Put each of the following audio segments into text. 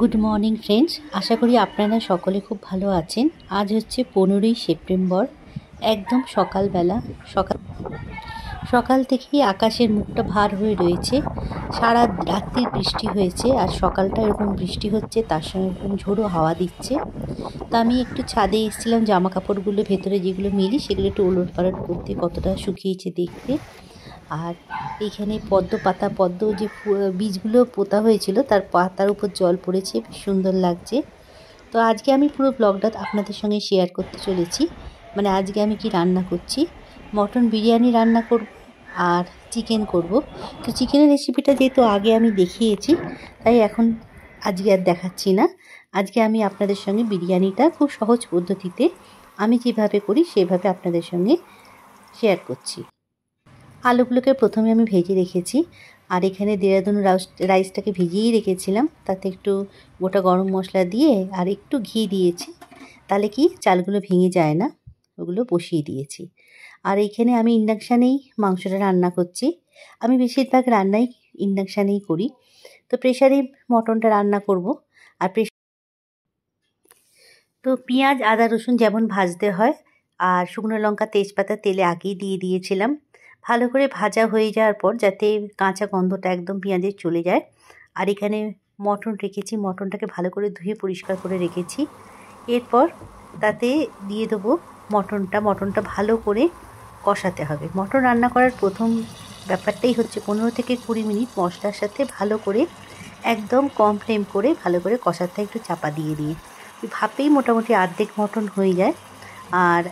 good morning friends আশা করি আপনারা সকলে খুব ভালো আছেন আজ হচ্ছে পনেরোই সেপ্টেম্বর একদম সকালবেলা সকাল সকাল থেকেই আকাশের মুখটা ভার হয়ে রয়েছে সারা রাত্রির বৃষ্টি হয়েছে আর সকালটা এরকম বৃষ্টি হচ্ছে তার সঙ্গে এরকম ঝোড়ো হাওয়া দিচ্ছে তা আমি একটু ছাদে এসেছিলাম জামা কাপড়গুলো ভেতরে যেগুলো মিলি সেগুলো একটু ওলট পালট করতে কতটা শুকিয়েছে দেখতে আর এইখানে পদ্ম পাতা পদ্ম যে বীজগুলো পোতা হয়েছিল তার পাতার উপর জল পড়েছে সুন্দর লাগছে তো আজকে আমি পুরো ব্লগটা আপনাদের সঙ্গে শেয়ার করতে চলেছি মানে আজকে আমি কি রান্না করছি মটন বিরিয়ানি রান্না করব আর চিকেন করব তো চিকেনের রেসিপিটা যেহেতু আগে আমি দেখিয়েছি তাই এখন আজকে আর দেখাচ্ছি না আজকে আমি আপনাদের সঙ্গে বিরিয়ানিটা খুব সহজ পদ্ধতিতে আমি যেভাবে করি সেভাবে আপনাদের সঙ্গে শেয়ার করছি আলুগুলোকে প্রথমে আমি ভেজে রেখেছি আর এখানে দেরাদুন রাইসটাকে ভিজিয়ে রেখেছিলাম তাতে একটু গোটা গরম মশলা দিয়ে আর একটু ঘি দিয়েছি তাহলে কি চালগুলো ভেঙে যায় না ওগুলো বসিয়ে দিয়েছি আর এইখানে আমি ইন্ডাকশানেই মাংসটা রান্না করছি আমি বেশিরভাগ রান্নাই ইন্ডাকশানেই করি তো প্রেশারে মটনটা রান্না করব আর প্রেশার তো পেঁয়াজ আদা রসুন যেমন ভাজতে হয় আর শুকনো লঙ্কা তেজপাতা তেলে আগেই দিয়ে দিয়েছিলাম ভালো করে ভাজা হয়ে যাওয়ার পর যাতে কাঁচা গন্ধটা একদম পেঁয়াজের চলে যায় আর এখানে মটন রেখেছি মটনটাকে ভালো করে ধুয়ে পরিষ্কার করে রেখেছি এরপর তাতে দিয়ে দেবো মটনটা মটনটা ভালো করে কষাতে হবে মটন রান্না করার প্রথম ব্যাপারটাই হচ্ছে পনেরো থেকে কুড়ি মিনিট মশলার সাথে ভালো করে একদম কম ফ্লেম করে ভালো করে কষাতে একটু চাপা দিয়ে দিয়ে ভাপেই মোটামুটি অর্ধেক মটন হয়ে যায় আর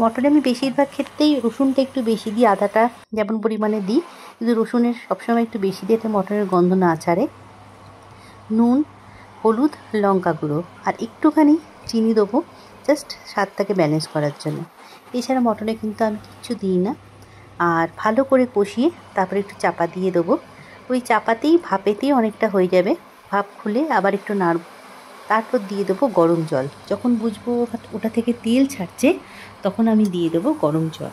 মটনে আমি বেশিরভাগ ক্ষেত্রেই রসুনটা একটু বেশি দিই আদাটা যেমন পরিমাণে দিই কিন্তু রসুনের সবসময় একটু বেশি দিই এতে মটনের গন্ধ না ছাড়ে নুন হলুদ লঙ্কা গুঁড়ো আর একটুখানি চিনি দেবো জাস্ট স্বাদটাকে ব্যালেন্স করার জন্য এছাড়া মটনে কিন্তু আমি কিচ্ছু দিই না আর ভালো করে কষিয়ে তারপরে একটু চাপা দিয়ে দেবো ওই চাপাতেই ভাপেতেই অনেকটা হয়ে যাবে ভাপ খুলে আবার একটু নাড়ব তারপর দিয়ে দেবো গরম জল যখন বুঝবো ওটা থেকে তেল ছাড়ছে তখন আমি দিয়ে দেবো গরম জল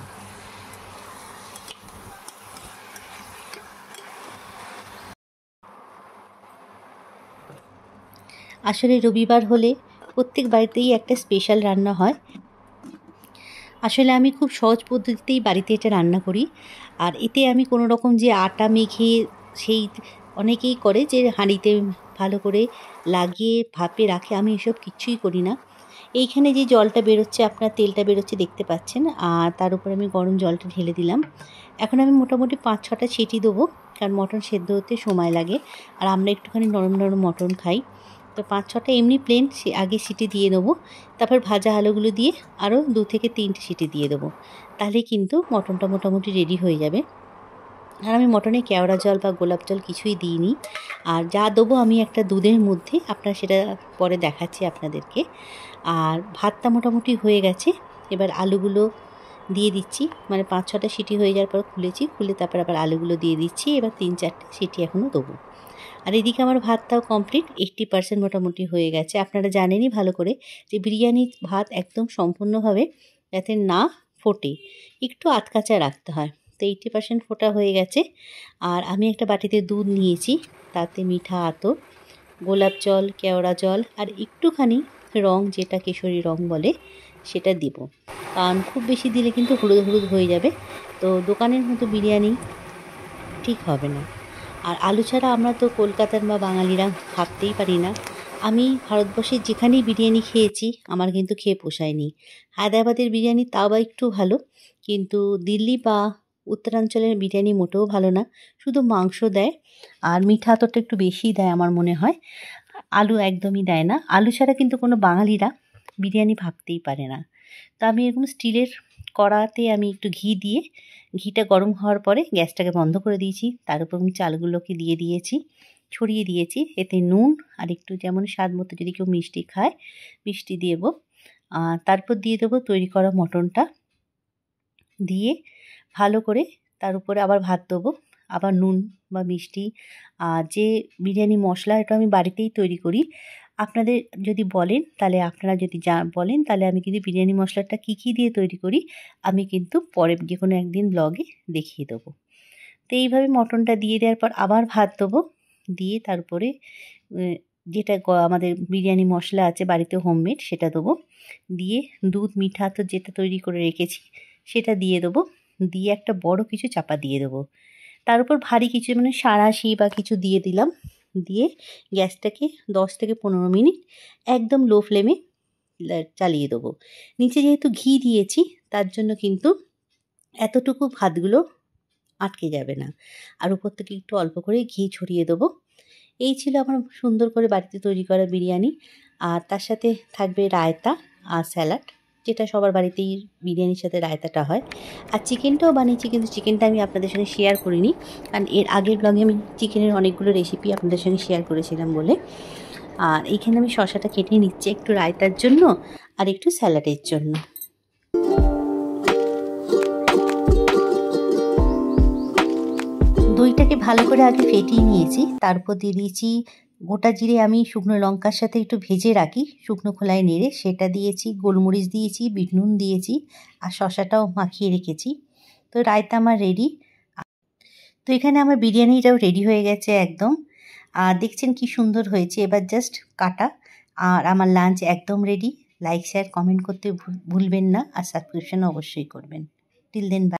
আসলে রবিবার হলে প্রত্যেক বাড়িতেই একটা স্পেশাল রান্না হয় আসলে আমি খুব সহজ পদ্ধতিতেই বাড়িতে এটা রান্না করি আর এতে আমি কোনো রকম যে আটা মেখে সেই অনেকেই করে যে হাঁড়িতে ভালো করে লাগিয়ে ভাপে রাখে আমি এসব কিছুই করি না এইখানে যে জলটা বেরোচ্ছে আপনার তেলটা বেরোচ্ছে দেখতে পাচ্ছেন আর তার উপর আমি গরম জলটা ঢেলে দিলাম এখন আমি মোটামুটি পাঁচ ছটা সিটি দেবো কারণ মটন সেদ্ধ হতে সময় লাগে আর আমরা একটুখানি নরম নরম মটন খাই তো পাঁচ ছটা এমনি প্লেন আগে সিটি দিয়ে দেবো তারপর ভাজা আলুগুলো দিয়ে আরও দু থেকে তিনটে সিটি দিয়ে দেবো তাহলে কিন্তু মটনটা মোটামুটি রেডি হয়ে যাবে আর আমি মটনে কেওড়া জল বা গোলাপ জল কিছুই দিইনি আর যা দেবো আমি একটা দুধের মধ্যে আপনার সেটা পরে দেখাচ্ছি আপনাদেরকে আর ভাতটা মোটামুটি হয়ে গেছে এবার আলুগুলো দিয়ে দিচ্ছি মানে পাঁচ ছটা সিটি হয়ে যাওয়ার পর খুলেছি খুলে তারপর আবার আলুগুলো দিয়ে দিচ্ছি এবার তিন চারটে সিটি এখনও দেবো আর এদিকে আমার ভাতটাও কমপ্লিট এইট্টি পার্সেন্ট মোটামুটি হয়ে গেছে আপনারা জানেনই ভালো করে যে বিরিয়ানি ভাত একদম সম্পূর্ণভাবে যাতে না ফোটে একটু আতকাচা রাখতে হয় তো এইটি পার্সেন্ট ফোটা হয়ে গেছে আর আমি একটা বাটিতে দুধ নিয়েছি তাতে মিঠা আতো গোলাপ জল কেওড়া জল আর একটুখানি রং যেটা কেশরী রং বলে সেটা দেব কারণ খুব বেশি দিলে কিন্তু হলুদ হলুদ হয়ে যাবে তো দোকানের মতো বিরিয়ানি ঠিক হবে না আর আলু ছাড়া আমরা তো কলকাতার বা বাঙালিরা ভাবতেই পারি না আমি ভারতবর্ষের যেখানেই বিরিয়ানি খেয়েছি আমার কিন্তু খেয়ে পোষায়নি হায়দ্রাবাদের বিরিয়ানি তাও বা একটু ভালো কিন্তু দিল্লি বা উত্তরাঞ্চলের বিরিয়ানি মোটেও ভালো না শুধু মাংস দেয় আর মিঠা আতরটা একটু বেশিই দেয় আমার মনে হয় আলু একদমই দেয় না আলু ছাড়া কিন্তু কোনো বাঙালিরা বিরিয়ানি ভাবতেই পারে না তো আমি এরকম স্টিলের কড়াতে আমি একটু ঘি দিয়ে ঘিটা গরম হওয়ার পরে গ্যাসটাকে বন্ধ করে দিয়েছি তার উপর আমি চালগুলোকে দিয়ে দিয়েছি ছড়িয়ে দিয়েছি এতে নুন আর একটু যেমন স্বাদ মতো যদি কেউ মিষ্টি খায় মিষ্টি দেব তারপর দিয়ে দেবো তৈরি করা মটনটা দিয়ে ভালো করে তার উপরে আবার ভাত দেবো আবার নুন বা মিষ্টি আর যে বিরিয়ানি মশলা এটা আমি বাড়িতেই তৈরি করি আপনাদের যদি বলেন তাহলে আপনারা যদি যা বলেন তাহলে আমি কিন্তু বিরিয়ানি মশলাটা কী কী দিয়ে তৈরি করি আমি কিন্তু পরে যে কোনো একদিন ব্লগে দেখিয়ে দেবো তো এইভাবে মটনটা দিয়ে দেওয়ার পর আবার ভাত দেবো দিয়ে তারপরে যেটা আমাদের বিরিয়ানি মশলা আছে বাড়িতে হোমমেড সেটা দেবো দিয়ে দুধ মিঠা তো যেটা তৈরি করে রেখেছি সেটা দিয়ে দেবো দিয়ে একটা বড় কিছু চাপা দিয়ে দেবো তার উপর ভারী কিছু মানে সারাশি বা কিছু দিয়ে দিলাম দিয়ে গ্যাসটাকে দশ থেকে পনেরো মিনিট একদম লো ফ্লেমে চালিয়ে দেবো নিচে যেহেতু ঘি দিয়েছি তার জন্য কিন্তু এতটুকু ভাতগুলো আটকে যাবে না আর উপর থেকে একটু অল্প করে ঘি ছড়িয়ে দেবো এই ছিল আমার সুন্দর করে বাড়িতে তৈরি করা বিরিয়ানি আর তার সাথে থাকবে রায়তা আর স্যালাড যেটা সবার বাড়িতেই বিরিয়ানির সাথে রায়তাটা হয় আর চিকেনটাও বানিয়েছি কিন্তু চিকেনটা আমি আপনাদের সঙ্গে শেয়ার করিনি কারণ এর আগের ব্লগে আমি চিকেনের অনেকগুলো রেসিপি আপনাদের সঙ্গে শেয়ার করেছিলাম বলে আর এইখানে আমি শশাটা কেটে নিচ্ছি একটু রায়তার জন্য আর একটু স্যালাডের জন্য দইটাকে ভালো করে আগে ফেটিয়ে নিয়েছি তারপর দিয়ে দিয়েছি গোটা জিরে আমি শুকনো লঙ্কার সাথে একটু ভেজে রাখি শুকনো খোলায় নেড়ে সেটা দিয়েছি গোলমরিচ দিয়েছি বিট নুন দিয়েছি আর শশাটাও মাখিয়ে রেখেছি তো রায়তা আমার রেডি তো এখানে আমার বিরিয়ানিটাও রেডি হয়ে গেছে একদম আর দেখছেন কি সুন্দর হয়েছে এবার জাস্ট কাটা আর আমার লাঞ্চ একদম রেডি লাইক শেয়ার কমেন্ট করতে ভুলবেন না আর সাবস্ক্রিপশন অবশ্যই করবেন টিল দেন